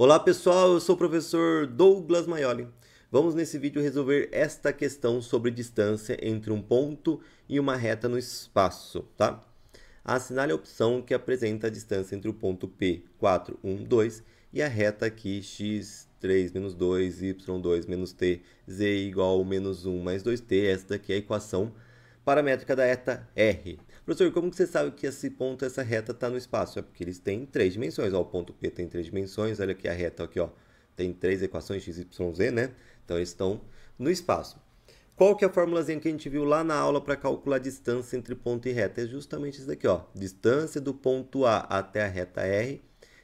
Olá pessoal, eu sou o professor Douglas Maioli. Vamos nesse vídeo resolver esta questão sobre distância entre um ponto e uma reta no espaço, tá? Assinale a opção que apresenta a distância entre o ponto P, 4, 1, 2 e a reta aqui x, 3 menos 2, y, 2 menos t, z igual a menos 1 mais 2t. Esta daqui é a equação paramétrica da reta R, Professor, como que você sabe que esse ponto, essa reta está no espaço? É porque eles têm três dimensões. Ó, o ponto P tem três dimensões. Olha aqui a reta aqui, ó. Tem três equações x, y, z, né? Então eles estão no espaço. Qual que é a formulazinha que a gente viu lá na aula para calcular a distância entre ponto e reta? É justamente isso daqui, ó. Distância do ponto A até a reta R.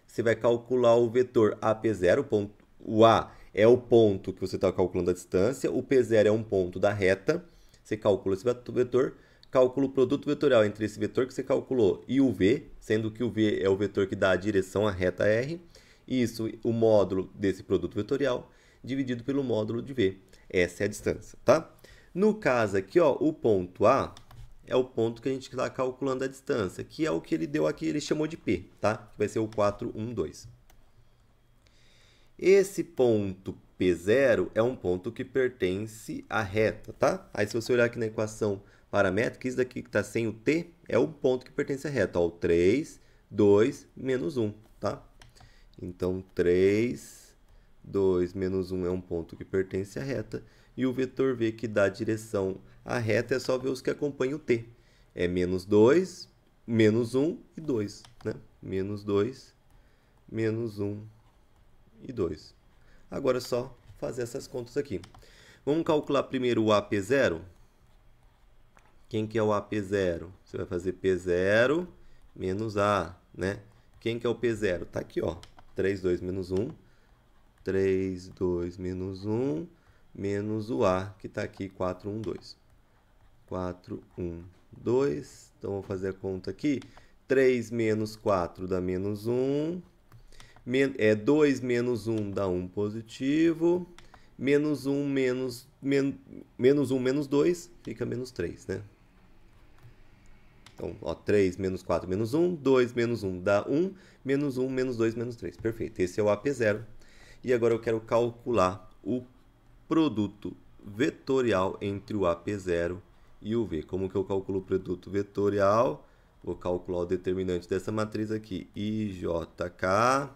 Você vai calcular o vetor AP0, ponto, o A é o ponto que você está calculando a distância, o P0 é um ponto da reta, você calcula esse vetor, calcula o produto vetorial entre esse vetor que você calculou e o v, sendo que o v é o vetor que dá a direção à reta r, isso, o módulo desse produto vetorial, dividido pelo módulo de v. Essa é a distância, tá? No caso aqui, ó, o ponto A é o ponto que a gente está calculando a distância, que é o que ele deu aqui, ele chamou de P, tá? Que vai ser o 4, 1, 2. Esse ponto P0 é um ponto que pertence à reta, tá? Aí se você olhar aqui na equação que isso daqui que está sem o t é o ponto que pertence à reta. Ó, 3, 2, menos 1, tá? Então, 3, 2, menos 1 é um ponto que pertence à reta. E o vetor v que dá direção à reta é só ver os que acompanham o t. É menos 2, menos 1 e 2, né? Menos 2, menos 1 e 2. Agora é só fazer essas contas aqui. Vamos calcular primeiro o AP0? Quem que é o AP0? Você vai fazer P0 menos A, né? Quem que é o P0? Tá aqui, ó. 3, 2, menos 1. 3, 2, menos 1, menos o A, que está aqui, 4, 1, 2. 4, 1, 2. Então, vou fazer a conta aqui. 3 menos 4 dá menos 1. Men é, 2 menos 1 dá 1 positivo. Menos 1 menos, men menos, 1 menos 2 fica menos 3, né? Então, ó, 3 menos 4 menos 1, 2 menos 1 dá 1, menos 1 menos 2 menos 3. Perfeito, esse é o AP0. E agora eu quero calcular o produto vetorial entre o AP0 e o V. Como que eu calculo o produto vetorial? Vou calcular o determinante dessa matriz aqui, IJK.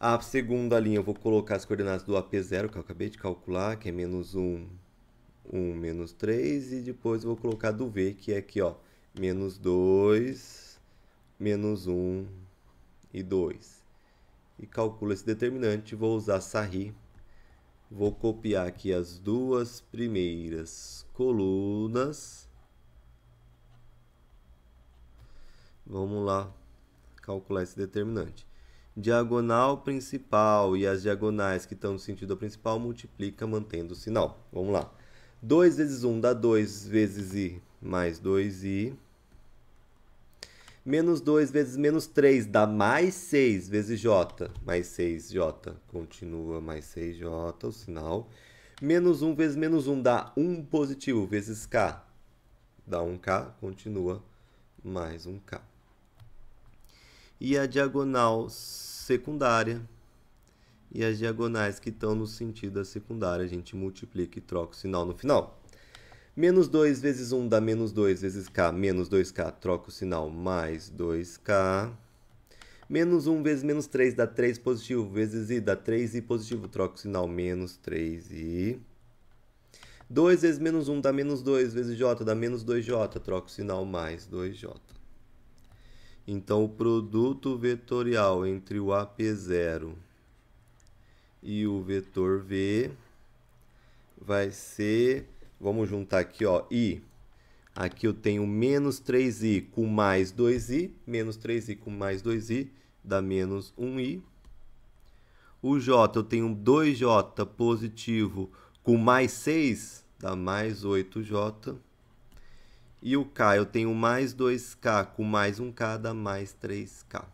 A segunda linha eu vou colocar as coordenadas do AP0, que eu acabei de calcular, que é menos 1, 1, menos 3. E depois eu vou colocar do V, que é aqui, ó, menos 2, menos 1 e 2. E calculo esse determinante, vou usar Sarri. Vou copiar aqui as duas primeiras colunas. Vamos lá calcular esse determinante. Diagonal principal e as diagonais que estão no sentido principal multiplica mantendo o sinal. Vamos lá. 2 vezes 1 dá 2 vezes i mais 2i. Menos 2 vezes menos 3 dá mais 6 vezes J. Mais 6J. Continua mais 6J, o sinal. Menos 1 vezes menos 1 dá 1 positivo vezes K. Dá 1K, continua mais 1K. E a diagonal secundária. E as diagonais que estão no sentido da secundária, a gente multiplica e troca o sinal no final. Menos 2 vezes 1 dá menos 2 vezes k, menos 2k, troca o sinal, mais 2k. Menos 1 vezes menos 3 dá 3 positivo, vezes i dá 3i positivo, troca o sinal, menos 3i. 2 vezes menos 1 dá menos 2, vezes j dá menos 2j, troca o sinal, mais 2j. Então, o produto vetorial entre o AP0 e o vetor V vai ser Vamos juntar aqui, ó, i. Aqui eu tenho menos 3i com mais 2i. Menos 3i com mais 2i dá menos 1i. O j, eu tenho 2j positivo com mais 6, dá mais 8j. E o k, eu tenho mais 2k com mais 1k, dá mais 3k.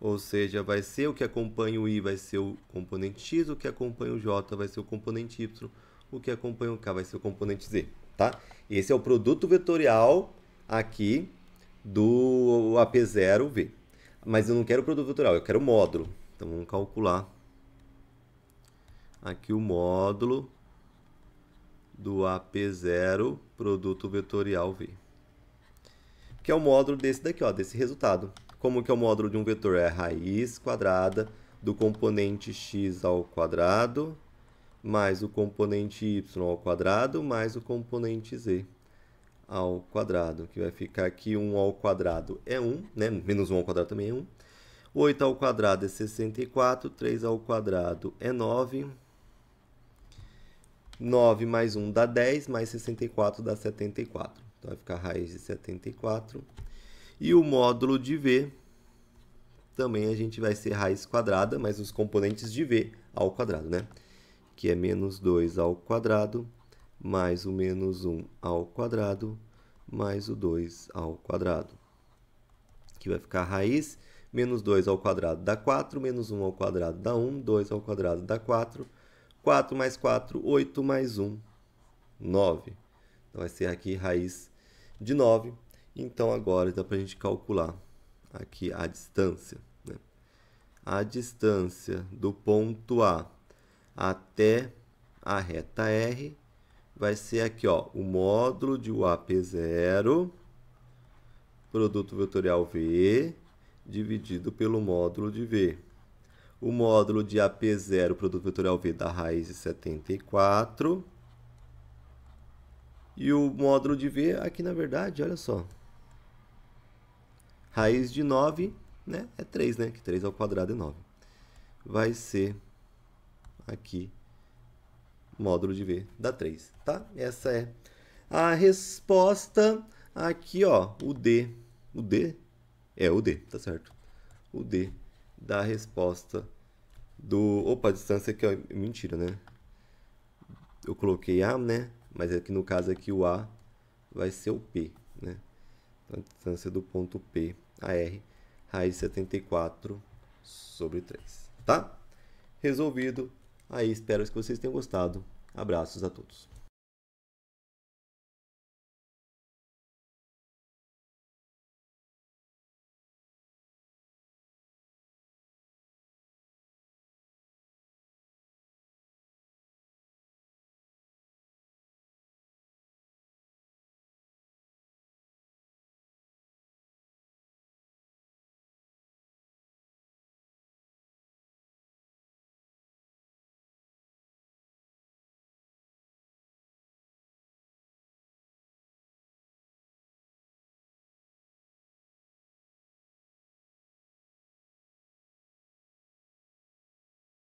Ou seja, vai ser o que acompanha o i, vai ser o componente x, o que acompanha o j vai ser o componente y o que acompanha o K vai ser o componente Z, tá? Esse é o produto vetorial aqui do AP0V. Mas eu não quero o produto vetorial, eu quero o módulo. Então vamos calcular aqui o módulo do AP0 produto vetorial V. Que é o módulo desse daqui, ó, desse resultado. Como que é o módulo de um vetor? É a raiz quadrada do componente x ao quadrado mais o componente y ao quadrado mais o componente z ao quadrado, que vai ficar aqui 1 ao quadrado é 1, né? menos 1 ao quadrado também é 1. 8 ao quadrado é 64, 3 ao quadrado é 9. 9 mais 1 dá 10, mais 64 dá 74. Então, vai ficar raiz de 74. E o módulo de V também a gente vai ser raiz quadrada, mas os componentes de V ao quadrado, né? que é menos 2 ao quadrado, mais o menos 1 ao quadrado, mais o 2 ao quadrado. Que vai ficar a raiz, menos 2 ao quadrado dá 4, menos 1 ao quadrado dá 1, 2 ao quadrado dá 4, 4 mais 4, 8 mais 1, 9. Então, vai ser aqui raiz de 9. Então, agora dá para a gente calcular aqui a distância. Né? A distância do ponto A até a reta R, vai ser aqui, ó, o módulo de UAP0, produto vetorial V, dividido pelo módulo de V. O módulo de AP0, produto vetorial V, da raiz de 74. E o módulo de V, aqui na verdade, olha só. Raiz de 9, né? É 3, né? Que 3 ao quadrado é 9. Vai ser aqui módulo de V dá 3, tá? Essa é a resposta aqui, ó, o D, o D é o D, tá certo? O D da resposta do, opa, a distância aqui, ó, é mentira, né? Eu coloquei A, né? Mas aqui é no caso aqui o A vai ser o P, né? Então, a distância do ponto P a R raiz 74 sobre 3, tá? Resolvido Aí espero que vocês tenham gostado. Abraços a todos.